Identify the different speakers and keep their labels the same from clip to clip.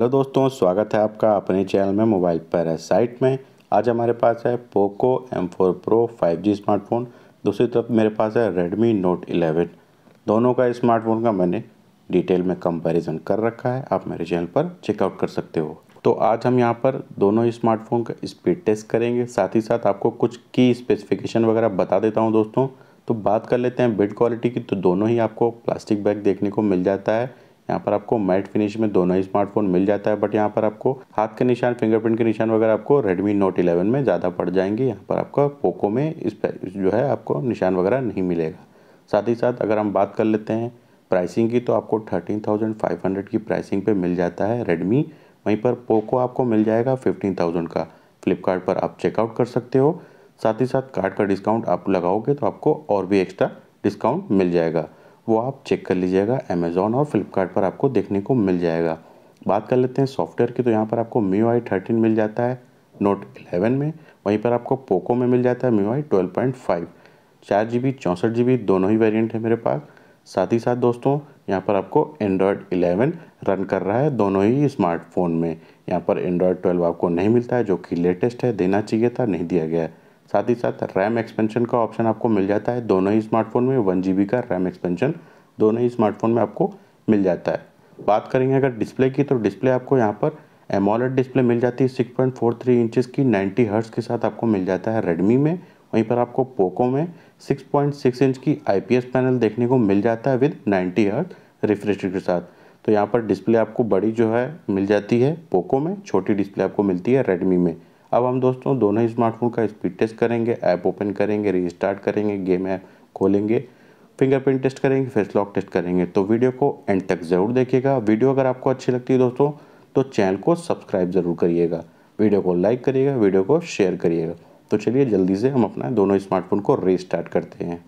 Speaker 1: hello दोस्तों स्वागत है आपका अपने चैनल में मोबाइल पर साइट में आज हमारे पास है Poco M four pro five smartphone दूसरी तरफ मेरे पास है रेडमी नोट 11 दोनों का स्मार्टफोन का मैंने डिटेल में कंपैरिजन कर रखा है आप मेरे चैनल पर चेकआउट कर सकते हो तो आज हम यहाँ पर दोनों स्मार्टफोन का स्पीड टेस्ट करेंगे साथ ही साथ आपको कुछ की स्पेसिफिकेशन वगैरह बता देता हूँ दोस्तों तो बात कर लेते हैं बिल्ड क्वालिटी की तो दोनों ही आपको प्लास्टिक बैग देखने को मिल जाता है यहाँ पर आपको मैट फिनिश में दोनों ही स्मार्टफोन मिल जाता है बट यहाँ पर आपको हाथ के निशान फिंगरप्रिंट के निशान वगैरह आपको रेडमी नोट इलेवन में ज़्यादा पड़ जाएंगे यहाँ पर आपका पोको में इस जो है आपको निशान वगैरह नहीं मिलेगा साथ ही साथ अगर हम बात कर लेते हैं प्राइसिंग की तो आपको थर्टीन थाउजेंड फाइव हंड्रेड की प्राइसिंग पर मिल जाता है रेडमी वहीं पर पोको आपको मिल जाएगा फिफ्टीन थाउजेंड का फ्लिपकार्ट पर आप चेकआउट कर सकते हो साथ ही साथ कार्ड का डिस्काउंट आप लगाओगे तो आपको और भी एक्स्ट्रा डिस्काउंट मिल जाएगा वो आप चेक कर लीजिएगा अमेज़ोन और फ्लिपकार्ट पर आपको देखने को मिल जाएगा बात कर लेते हैं सॉफ्टवेयर की तो यहाँ पर आपको मी आई थर्टीन मिल जाता है नोट एलेवन में वहीं पर आपको पोको में मिल जाता है Mi I twelve point five चार जी बी चौंसठ जी बी दोनों ही वेरियंट है मेरे पास साथ ही साथ दोस्तों यहाँ पर आपको एंड्रॉयड इलेवन रन कर रहा है दोनों ही स्मार्टफोन में यहाँ पर एंड्रॉयड ट्वेल्व आपको नहीं मिलता है जो कि लेटेस्ट है देना चाहिए था नहीं दिया गया है साथ ही साथ रैम एक्सपेंशन का ऑप्शन आपको मिल जाता है दोनों ही स्मार्टफोन में वन जी का रैम एक्सपेंशन दोनों ही स्मार्टफोन में आपको मिल जाता है बात करेंगे अगर डिस्प्ले की तो डिस्प्ले आपको यहाँ पर एमोलेड डिस्प्ले मिल जाती है six point four three inches की नाइन्टी हर्ट्स के साथ आपको मिल जाता है रेडमी में वहीं पर आपको पोको में सिक्स पॉइंट सिक्स इंच की आई पी एस पैनल देखने को मिल जाता है विद नाइन्टी हर्ट रिफ्रेश के साथ तो यहाँ पर डिस्प्ले आपको बड़ी जो है मिल जाती है पोको में छोटी डिस्प्ले आपको मिलती है रेडमी में अब हम दोस्तों दोनों ही स्मार्टफोन का स्पीड टेस्ट करेंगे ऐप ओपन करेंगे रीस्टार्ट करेंगे गेम ऐप खोलेंगे फिंगरप्रिंट टेस्ट करेंगे फेस लॉक टेस्ट करेंगे तो वीडियो को एंड तक ज़रूर देखिएगा वीडियो अगर आपको अच्छी लगती है दोस्तों तो चैनल को सब्सक्राइब ज़रूर करिएगा वीडियो को लाइक करिएगा वीडियो को शेयर करिएगा तो चलिए जल्दी से हम अपना दोनों स्मार्टफोन को रीस्टार्ट करते हैं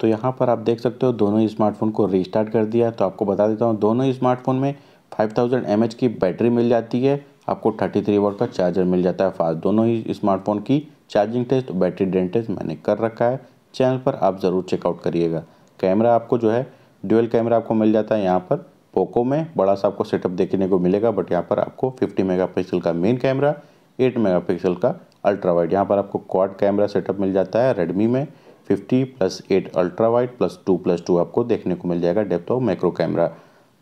Speaker 1: तो यहाँ पर आप देख सकते हो दोनों स्मार्टफोन को रीस्टार्ट कर दिया तो आपको बता देता हूँ दोनों स्मार्टफोन में 5000 mAh की बैटरी मिल जाती है आपको 33 थ्री वोट का चार्जर मिल जाता है फास्ट दोनों ही स्मार्टफोन की charging test battery drain test मैंने कर रखा है चैनल पर आप ज़रूर चेकआउट करिएगा कैमरा आपको जो है डुअल कैमरा आपको मिल जाता है यहाँ पर पोको में बड़ा सा आपको सेटअप देखने को मिलेगा बट यहाँ पर आपको 50 मेगापिक्सल का मेन कैमरा 8 मेगापिक्सल का अल्ट्रा वाइड यहाँ पर आपको क्वाड कैमरा सेटअप मिल जाता है रेडमी में 50 plus eight ultra wide plus two plus two आपको देखने को मिल जाएगा डेप्थ ऑफ माइक्रो कैमरा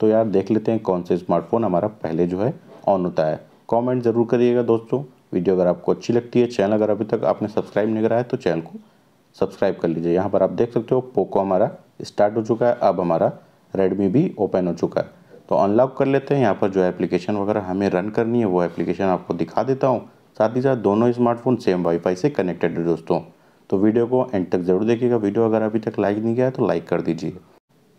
Speaker 1: तो यार देख लेते हैं कौन से स्मार्टफोन हमारा पहले जो है ऑन होता है कमेंट ज़रूर करिएगा दोस्तों वीडियो अगर आपको अच्छी लगती है चैनल अगर अभी तक आपने सब्सक्राइब नहीं करा है तो चैनल को सब्सक्राइब कर लीजिए यहाँ पर आप देख सकते हो पोको हमारा स्टार्ट हो चुका है अब हमारा रेडमी भी ओपन हो चुका है तो अनलॉक कर लेते हैं यहाँ पर जो एप्लीकेशन वगैरह हमें रन करनी है वो एप्लीकेशन आपको दिखा देता हूँ साथ ही साथ दोनों स्मार्टफोन सेम वाईफाई से कनेक्टेड है दोस्तों तो वीडियो को एंड तक जरूर देखिएगा वीडियो अगर अभी तक लाइक नहीं किया है तो लाइक कर दीजिए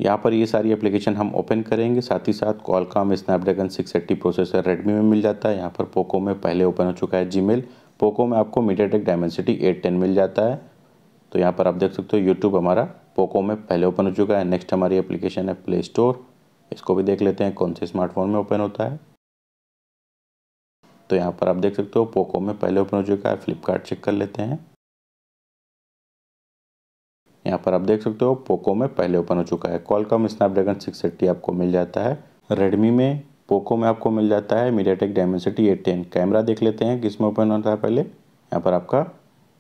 Speaker 1: यहाँ पर ये सारी एप्लीकेशन हम ओपन करेंगे साथ ही साथ कॉल का Snapdragon six eighty processor Redmi में मिल जाता है यहाँ पर पोको में पहले ओपन हो चुका है जीमेल पोको में आपको MediaTek Dimensity eight ten मिल जाता है तो यहाँ पर आप देख सकते हो यूट्यूब हमारा पोको में पहले ओपन हो चुका है नेक्स्ट हमारी एप्लीकेशन है प्ले स्टोर इसको भी देख लेते हैं कौन से स्मार्टफोन में ओपन होता है तो यहाँ पर आप देख सकते हो पोको में पहले ओपन हो चुका है फ्लिपकार्ट चेक कर लेते हैं यहाँ पर आप देख सकते हो पोको में पहले ओपन हो चुका है कॉलकॉम स्नैपड्रैगन सिक्स आपको मिल जाता है रेडमी में पोको में आपको मिल जाता है MediaTek Dimensity eight ten camera देख लेते हैं किस में ओपन होता है पहले यहाँ पर आपका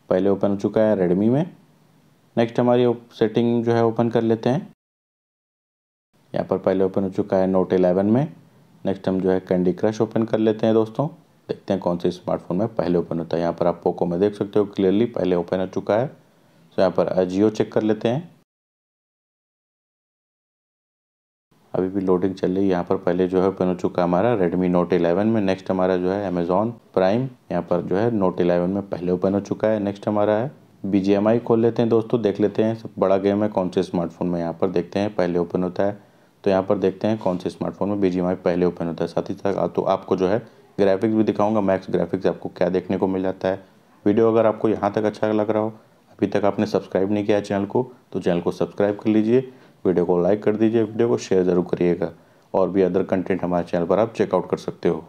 Speaker 1: पहले ओपन हो चुका है रेडमी में नेक्स्ट हमारी सेटिंग जो है ओपन कर लेते हैं यहाँ पर पहले ओपन हो चुका है नोट एलेवन में नेक्स्ट हम जो है कैंडी क्रश ओपन कर लेते हैं दोस्तों देखते हैं कौन से स्मार्टफोन में पहले ओपन होता है यहाँ पर आप पोको में देख सकते हो क्लियरली पहले ओपन हो चुका है तो यहाँ पर अजियो चेक कर लेते हैं अभी भी लोडिंग चल रही है यहाँ पर पहले जो है हो चुका हमारा Redmi Note 11 में नेक्स्ट हमारा जो है Amazon Prime यहाँ पर जो है Note 11 में पहले ओपन हो चुका है नेक्स्ट हमारा है बी खोल लेते हैं दोस्तों देख लेते हैं सब बड़ा गेम है कौन से स्मार्टफोन में यहाँ पर देखते हैं पहले ओपन होता है तो यहाँ पर देखते हैं कौन से स्मार्टफोन में बी पहले ओपन होता है साथ ही साथ तो आपको जो है ग्राफिक्स भी दिखाऊंगा मैक्स ग्राफिक्स आपको क्या देखने को मिल जाता है वीडियो अगर आपको यहाँ तक अच्छा लग रहा हो अभी तक आपने सब्सक्राइब नहीं किया है चैनल को तो चैनल को सब्सक्राइब कर लीजिए वीडियो को लाइक कर दीजिए वीडियो को शेयर ज़रूर करिएगा और भी अदर कंटेंट हमारे चैनल पर आप चेकआउट कर सकते हो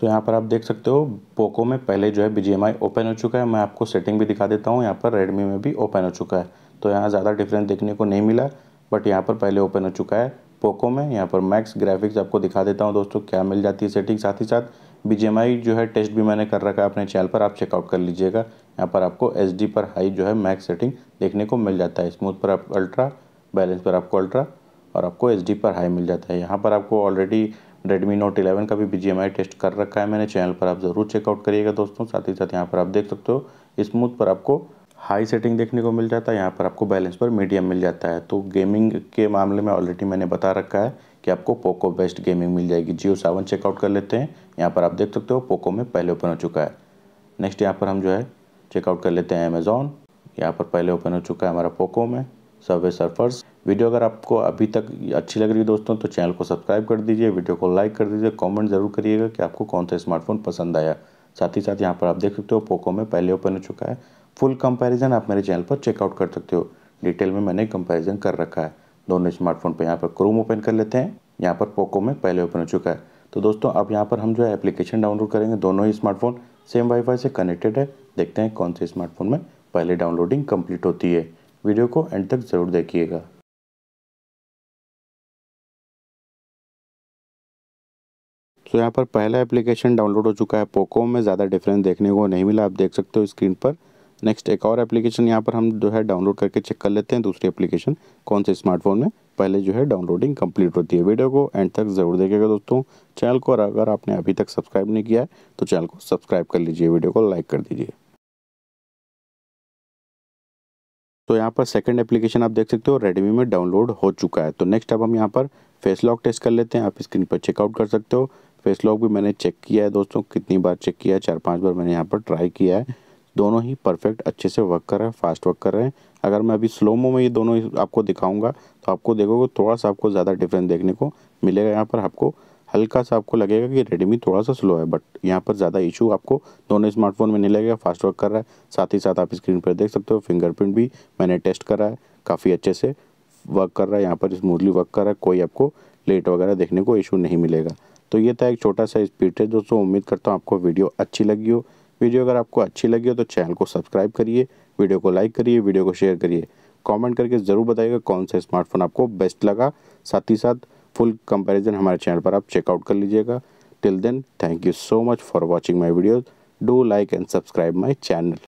Speaker 1: सो यहाँ पर आप देख सकते हो पोको में पहले जो है बी ओपन हो चुका है मैं आपको सेटिंग भी दिखा देता हूँ यहाँ पर रेडमी में भी ओपन हो चुका है तो यहाँ ज़्यादा डिफरेंस देखने को नहीं मिला बट यहाँ पर पहले ओपन हो चुका है पोको में यहाँ पर मैक्स ग्राफिक्स आपको दिखा देता हूँ दोस्तों क्या मिल जाती है सेटिंग साथ ही साथ बी जो है टेस्ट भी मैंने कर रखा है अपने चैनल पर आप चेकआउट कर लीजिएगा यहाँ पर आपको एच डी पर हाई जो है मैक्स सेटिंग देखने को मिल जाता है स्मूथ पर आप अल्ट्रा बैलेंस पर आपको अल्ट्रा और आपको एच डी पर हाई मिल जाता है यहाँ पर आपको ऑलरेडी रेडमी नोट 11 का भी बी टेस्ट कर रखा है मैंने चैनल पर आप ज़रूर चेकआउट करिएगा दोस्तों साथ ही साथ यहाँ पर आप देख सकते हो स्मूथ पर आपको हाई सेटिंग देखने को मिल जाता है यहाँ पर आपको बैलेंस पर मीडियम मिल जाता है तो गेमिंग के मामले में ऑलरेडी मैंने बता रखा है कि आपको पोको बेस्ट गेमिंग मिल जाएगी जियो सेवन चेकआउट कर लेते हैं यहाँ पर आप देख सकते हो पोको में पहले ओपन हो चुका है नेक्स्ट यहाँ पर हम जो है चेकआउट कर लेते हैं अमेजोन यहाँ पर पहले ओपन हो चुका है हमारा पोको में सर्वे सर्फर्स वीडियो अगर आपको अभी तक अच्छी लग रही है दोस्तों तो चैनल को सब्सक्राइब कर दीजिए वीडियो को लाइक कर दीजिए कमेंट ज़रूर करिएगा कि आपको कौन सा स्मार्टफोन पसंद आया साथ ही साथ यहाँ पर आप देख सकते हो पोको में पहले ओपन हो चुका है फुल कंपैरिजन आप मेरे चैनल पर चेकआउट कर सकते हो डिटेल में मैंने कंपेरिजन कर रखा है दोनों स्मार्टफोन पर यहाँ पर क्रोम ओपन कर लेते हैं यहाँ पर पोको में पहले ओपन हो चुका है तो दोस्तों अब यहाँ पर हम जो है एप्लीकेशन डाउनलोड करेंगे दोनों ही स्मार्टफोन सेम वाई से कनेक्टेड है देखते हैं कौन से स्मार्टफोन में पहले डाउनलोडिंग कंप्लीट होती है वीडियो को एंड तक ज़रूर देखिएगा तो यहाँ पर पहला एप्लीकेशन डाउनलोड हो चुका है पोको में ज़्यादा डिफरेंस देखने को नहीं मिला आप देख सकते हो स्क्रीन पर नेक्स्ट एक और एप्लीकेशन यहाँ पर हम जो है डाउनलोड करके चेक कर लेते हैं दूसरी एप्लीकेशन कौन से स्मार्टफोन में पहले जो है डाउनलोडिंग कंप्लीट होती है वीडियो को एंड तक ज़रूर देखिएगा दोस्तों चैनल को अगर आपने अभी तक सब्सक्राइब नहीं किया है तो चैनल को सब्सक्राइब कर लीजिए वीडियो को लाइक कर दीजिए तो यहाँ पर सेकंड एप्लीकेशन आप देख सकते हो रेडमी में डाउनलोड हो चुका है तो नेक्स्ट अब हम यहाँ पर फेस लॉक टेस्ट कर लेते हैं आप स्क्रीन पर चेकआउट कर सकते हो फेस लॉक भी मैंने चेक किया है दोस्तों कितनी बार चेक किया है चार पाँच बार मैंने यहाँ पर ट्राई किया है दोनों ही परफेक्ट अच्छे से वर्क कर रहे हैं फास्ट वर्क कर रहे हैं अगर मैं अभी स्लोमो में ये दोनों आपको दिखाऊंगा तो आपको देखोगे थोड़ा सा आपको ज़्यादा डिफरेंस देखने को मिलेगा यहाँ पर आपको हल्का सा आपको लगेगा कि रेडमी थोड़ा सा स्लो है बट यहाँ पर ज़्यादा इशू आपको दोनों स्मार्टफोन में नहीं लगेगा फास्ट वर्क कर रहा है साथ ही साथ आप स्क्रीन पर देख सकते हो फिंगरप्रिंट भी मैंने टेस्ट करा है काफ़ी अच्छे से वर्क कर रहा है यहाँ पर स्मूथली वर्क कर रहा है कोई आपको लेट वगैरह देखने को इशू नहीं मिलेगा तो ये था एक छोटा सा स्पीड टेस्ट दोस्तों उम्मीद करता हूँ आपको वीडियो अच्छी लगी हो वीडियो अगर आपको अच्छी लगी हो तो चैनल को सब्सक्राइब करिए वीडियो को लाइक करिए वीडियो को शेयर करिए कमेंट करके ज़रूर बताइएगा कौन सा स्मार्टफोन आपको बेस्ट लगा साथ ही साथ फुल कंपैरिजन हमारे चैनल पर आप चेकआउट कर लीजिएगा till then thank you so much for watching my videos do like and subscribe my channel